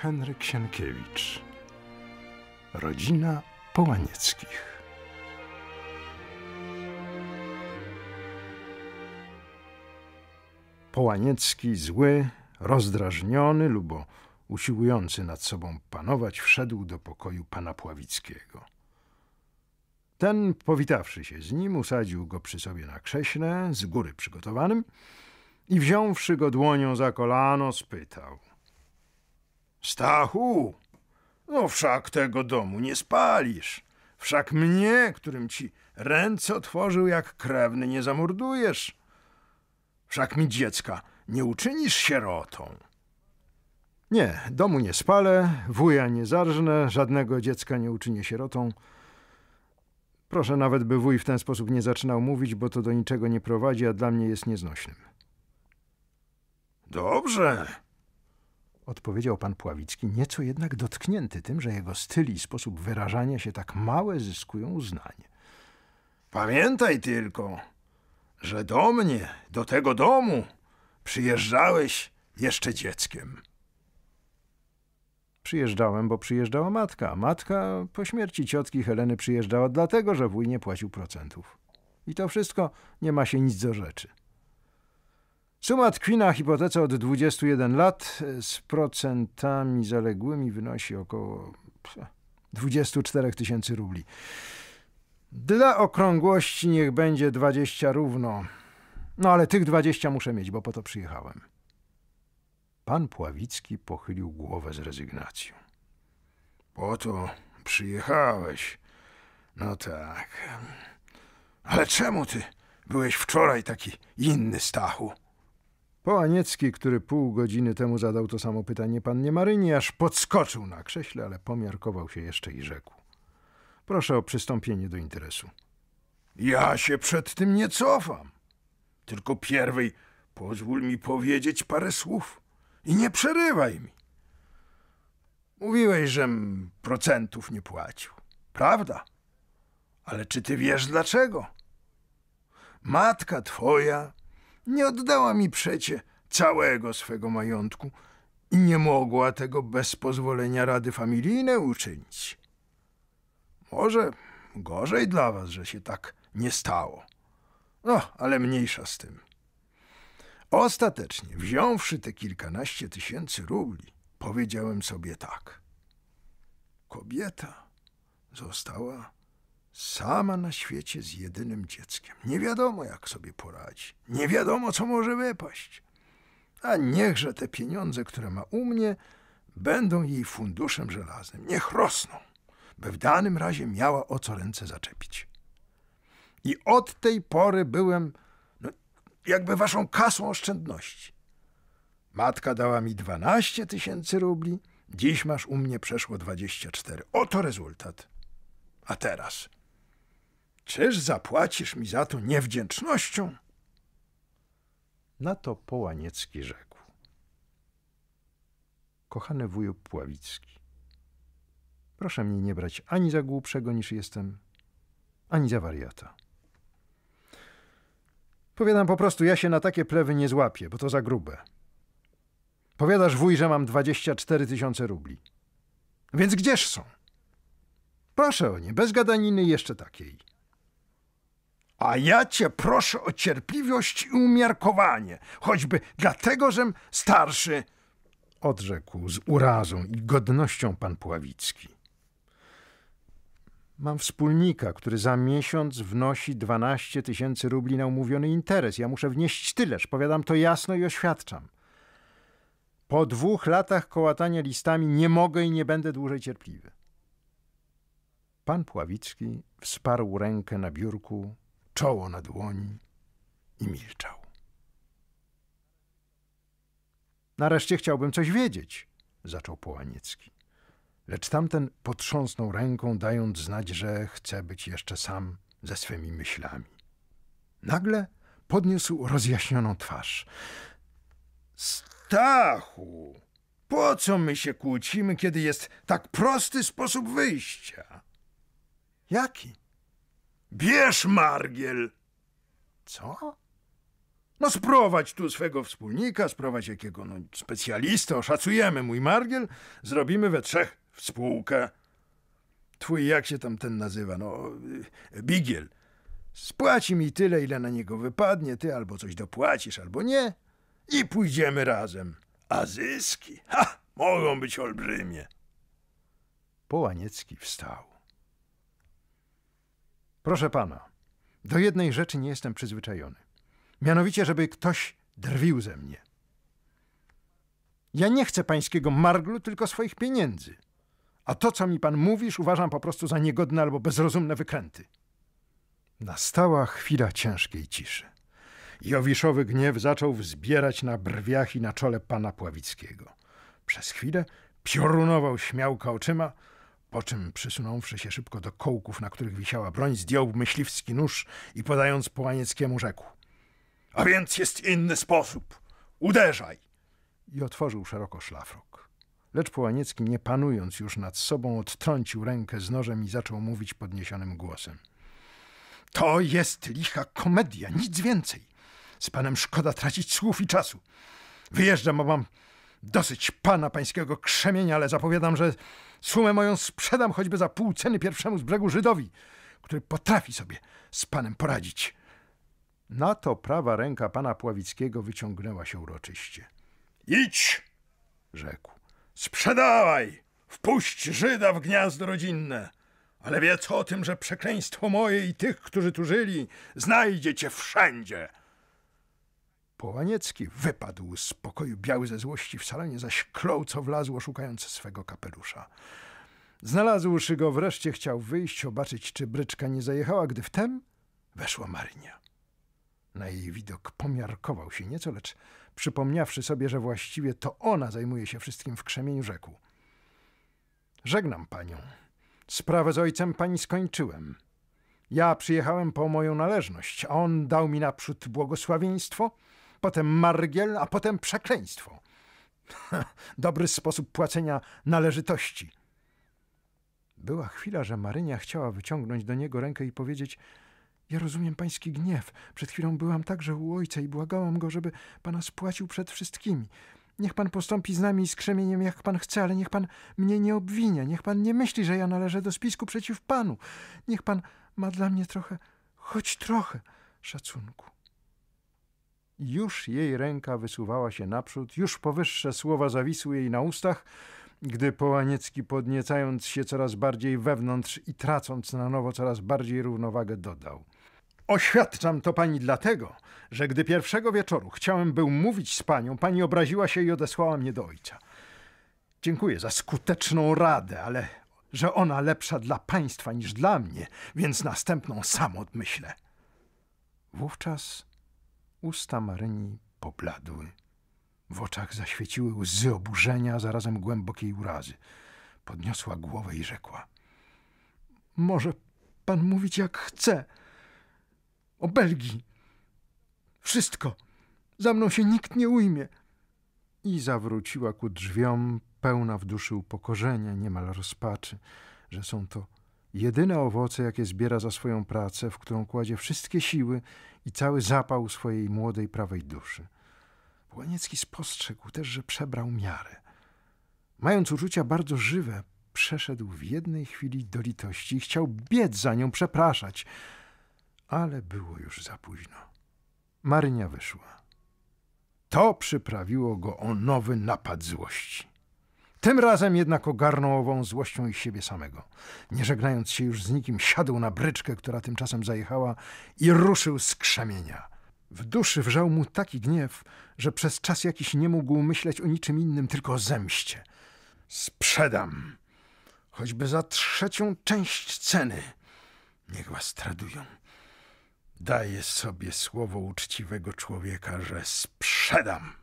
Henryk Sienkiewicz. Rodzina Połanieckich. Połaniecki zły, rozdrażniony lub usiłujący nad sobą panować, wszedł do pokoju pana Pławickiego. Ten, powitawszy się z nim, usadził go przy sobie na krześle, z góry przygotowanym, i wziąwszy go dłonią za kolano, spytał – Stachu, no wszak tego domu nie spalisz. Wszak mnie, którym ci ręce otworzył jak krewny, nie zamordujesz. Wszak mi dziecka nie uczynisz sierotą. Nie, domu nie spalę, wuja nie zarżnę, żadnego dziecka nie uczynię sierotą. Proszę nawet, by wuj w ten sposób nie zaczynał mówić, bo to do niczego nie prowadzi, a dla mnie jest nieznośnym. Dobrze odpowiedział pan Pławicki, nieco jednak dotknięty tym, że jego styl i sposób wyrażania się tak małe zyskują uznanie. Pamiętaj tylko, że do mnie, do tego domu przyjeżdżałeś jeszcze dzieckiem. Przyjeżdżałem, bo przyjeżdżała matka. Matka po śmierci ciotki Heleny przyjeżdżała dlatego, że wuj nie płacił procentów. I to wszystko nie ma się nic do rzeczy. Suma tkwi na hipotece od 21 lat z procentami zaległymi wynosi około 24 tysięcy rubli. Dla okrągłości niech będzie 20 równo. No ale tych 20 muszę mieć, bo po to przyjechałem. Pan Pławicki pochylił głowę z rezygnacją. Po to przyjechałeś. No tak. Ale czemu ty byłeś wczoraj taki inny, Stachu? Połaniecki, który pół godziny temu zadał to samo pytanie pannie Maryni, aż podskoczył na krześle, ale pomiarkował się jeszcze i rzekł. Proszę o przystąpienie do interesu. Ja się przed tym nie cofam. Tylko pierwej pozwól mi powiedzieć parę słów i nie przerywaj mi. Mówiłeś, żem procentów nie płacił. Prawda? Ale czy ty wiesz dlaczego? Matka twoja nie oddała mi przecie całego swego majątku i nie mogła tego bez pozwolenia rady familijnej uczynić. Może gorzej dla was, że się tak nie stało. No, ale mniejsza z tym. Ostatecznie, wziąwszy te kilkanaście tysięcy rubli, powiedziałem sobie tak. Kobieta została Sama na świecie z jedynym dzieckiem. Nie wiadomo, jak sobie poradzi. Nie wiadomo, co może wypaść. A niechże te pieniądze, które ma u mnie, będą jej funduszem żelaznym. Niech rosną, by w danym razie miała o co ręce zaczepić. I od tej pory byłem no, jakby waszą kasą oszczędności. Matka dała mi 12 tysięcy rubli, dziś masz u mnie przeszło 24. Oto rezultat. A teraz... Czyż zapłacisz mi za to niewdzięcznością? Na to Połaniecki rzekł. Kochany wuju Pławicki, proszę mnie nie brać ani za głupszego niż jestem, ani za wariata. Powiadam po prostu, ja się na takie plewy nie złapię, bo to za grube. Powiadasz wuj, że mam 24 tysiące rubli. Więc gdzież są? Proszę o nie, bez gadaniny jeszcze takiej. A ja cię proszę o cierpliwość i umiarkowanie, choćby dlatego, żem starszy, odrzekł z urazą i godnością pan Pławicki. Mam wspólnika, który za miesiąc wnosi 12 tysięcy rubli na umówiony interes. Ja muszę wnieść tyleż, powiadam to jasno i oświadczam. Po dwóch latach kołatania listami nie mogę i nie będę dłużej cierpliwy. Pan Pławicki wsparł rękę na biurku czoło na dłoni i milczał. Nareszcie chciałbym coś wiedzieć, zaczął Połaniecki. Lecz tamten potrząsnął ręką, dając znać, że chce być jeszcze sam ze swymi myślami. Nagle podniósł rozjaśnioną twarz. Stachu, po co my się kłócimy, kiedy jest tak prosty sposób wyjścia? Jaki? Bierz margiel. Co? No sprowadź tu swego wspólnika, sprowadź jakiego no, specjalistę, oszacujemy mój margiel, zrobimy we trzech współkę. Twój, jak się tam ten nazywa, no, y, Bigiel. Spłaci mi tyle, ile na niego wypadnie, ty albo coś dopłacisz, albo nie i pójdziemy razem. A zyski, ha, mogą być olbrzymie. Połaniecki wstał. Proszę pana, do jednej rzeczy nie jestem przyzwyczajony. Mianowicie, żeby ktoś drwił ze mnie. Ja nie chcę pańskiego marglu, tylko swoich pieniędzy. A to, co mi pan mówisz, uważam po prostu za niegodne albo bezrozumne wykręty. Nastała chwila ciężkiej ciszy. Jowiszowy gniew zaczął wzbierać na brwiach i na czole pana Pławickiego. Przez chwilę piorunował śmiałka oczyma, po czym, przysunąwszy się szybko do kołków, na których wisiała broń, zdjął myśliwski nóż i podając Połanieckiemu rzekł. A więc jest inny sposób. Uderzaj! I otworzył szeroko szlafrok. Lecz Połaniecki, nie panując już nad sobą, odtrącił rękę z nożem i zaczął mówić podniesionym głosem. To jest licha komedia, nic więcej. Z panem szkoda tracić słów i czasu. Wyjeżdżam, a mam Dosyć pana pańskiego krzemienia, ale zapowiadam, że sumę moją sprzedam choćby za pół ceny pierwszemu z brzegu Żydowi, który potrafi sobie z panem poradzić. Na to prawa ręka pana Pławickiego wyciągnęła się uroczyście. Idź! rzekł. Sprzedawaj! Wpuść Żyda w gniazdo rodzinne! Ale wiedz o tym, że przekleństwo moje i tych, którzy tu żyli, znajdzie cię wszędzie! Połaniecki wypadł z pokoju biały ze złości, w salonie zaś klął, co wlazło, szukając swego kapelusza. Znalazłszy go, wreszcie chciał wyjść, zobaczyć, czy bryczka nie zajechała, gdy wtem weszła Marynia. Na jej widok pomiarkował się nieco, lecz przypomniawszy sobie, że właściwie to ona zajmuje się wszystkim w krzemieniu, rzekł. Żegnam panią. Sprawę z ojcem pani skończyłem. Ja przyjechałem po moją należność, a on dał mi naprzód błogosławieństwo – potem margiel, a potem przekleństwo. Dobry sposób płacenia należytości. Była chwila, że Marynia chciała wyciągnąć do niego rękę i powiedzieć: Ja rozumiem pański gniew. Przed chwilą byłam także u ojca i błagałam go, żeby pana spłacił przed wszystkimi. Niech pan postąpi z nami i z krzemieniem, jak pan chce, ale niech pan mnie nie obwinia. Niech pan nie myśli, że ja należę do spisku przeciw panu. Niech pan ma dla mnie trochę, choć trochę szacunku. Już jej ręka wysuwała się naprzód, już powyższe słowa zawisły jej na ustach, gdy Połaniecki, podniecając się coraz bardziej wewnątrz i tracąc na nowo coraz bardziej równowagę, dodał. Oświadczam to pani dlatego, że gdy pierwszego wieczoru chciałem był mówić z panią, pani obraziła się i odesłała mnie do ojca. Dziękuję za skuteczną radę, ale że ona lepsza dla państwa niż dla mnie, więc następną sam odmyślę. Wówczas Usta Maryni pobladły. W oczach zaświeciły łzy oburzenia, zarazem głębokiej urazy. Podniosła głowę i rzekła: Może pan mówić jak chce. O Belgii. Wszystko. Za mną się nikt nie ujmie. I zawróciła ku drzwiom, pełna w duszy upokorzenia, niemal rozpaczy, że są to jedyne owoce, jakie zbiera za swoją pracę, w którą kładzie wszystkie siły i cały zapał swojej młodej prawej duszy. Błaniecki spostrzegł też, że przebrał miarę. Mając uczucia bardzo żywe, przeszedł w jednej chwili do litości i chciał biec za nią, przepraszać. Ale było już za późno. Marynia wyszła. To przyprawiło go o nowy napad złości. Tym razem jednak ogarnął ową złością i siebie samego. Nie żegnając się już z nikim, siadł na bryczkę, która tymczasem zajechała i ruszył z krzemienia. W duszy wrzał mu taki gniew, że przez czas jakiś nie mógł myśleć o niczym innym, tylko o zemście. Sprzedam, choćby za trzecią część ceny. Niech was tradują. Daję sobie słowo uczciwego człowieka, że sprzedam.